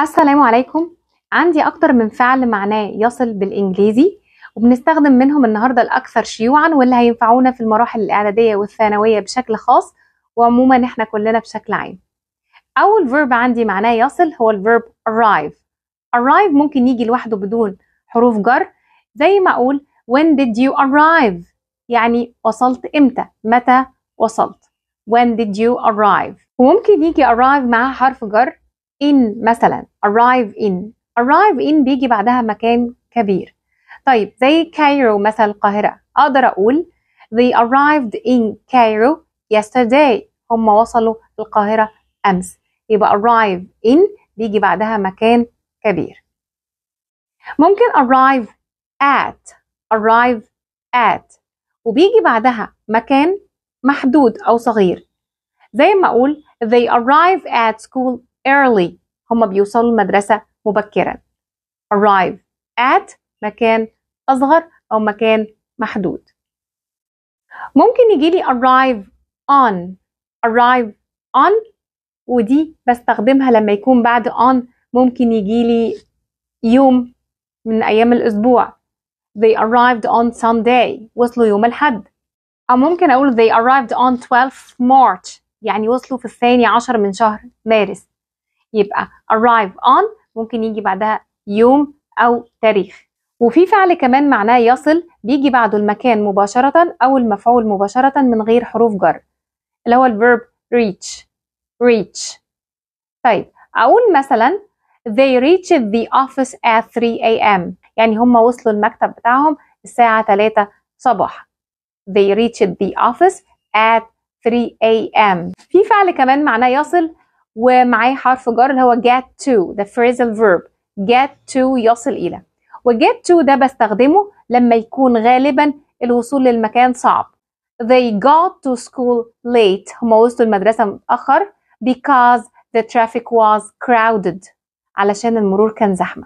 السلام عليكم عندي أكتر من فعل معناه يصل بالإنجليزي وبنستخدم منهم النهاردة الأكثر شيوعا واللي هينفعونا في المراحل الإعدادية والثانوية بشكل خاص وعموما إحنا كلنا بشكل عام أول فيرب عندي معناه يصل هو الفيرب arrive arrive ممكن يجي لوحده بدون حروف جر زي ما أقول when did you arrive يعني وصلت إمتى متى وصلت when did you arrive وممكن يجي arrive معاه حرف جر in مثلا arrive in arrive in بيجي بعدها مكان كبير طيب زي كايرو مثلا القاهرة أقدر أقول they arrived in Cairo yesterday هم وصلوا القاهرة أمس يبقى arrive in بيجي بعدها مكان كبير ممكن arrive at arrive at وبيجي بعدها مكان محدود أو صغير زي ما أقول they arrive at school early هم بيوصلوا المدرسة مبكرا arrive at مكان أصغر أو مكان محدود ممكن يجي لي arrive on arrive on ودي بستخدمها لما يكون بعد on ممكن يجي لي يوم من أيام الأسبوع they arrived on Sunday وصلوا يوم الحد أو ممكن أقول they arrived on 12 March يعني وصلوا في الثاني عشر من شهر مارس يبقى arrive on ممكن يجي بعدها يوم أو تاريخ وفي فعل كمان معناه يصل بيجي بعده المكان مباشرة أو المفعول مباشرة من غير حروف جر اللي هو الverb reach reach طيب أقول مثلا they reached the office at 3 a.m. يعني هم وصلوا المكتب بتاعهم الساعة 3 صباح they reached the office at 3 a.m. في فعل كمان معناه يصل ومعاه حرف جر اللي هو get to the phrasal verb get to يصل إلى get to ده بستخدمه لما يكون غالبا الوصول للمكان صعب they got to school late هما وصلوا المدرسة متأخر because the traffic was crowded علشان المرور كان زحمة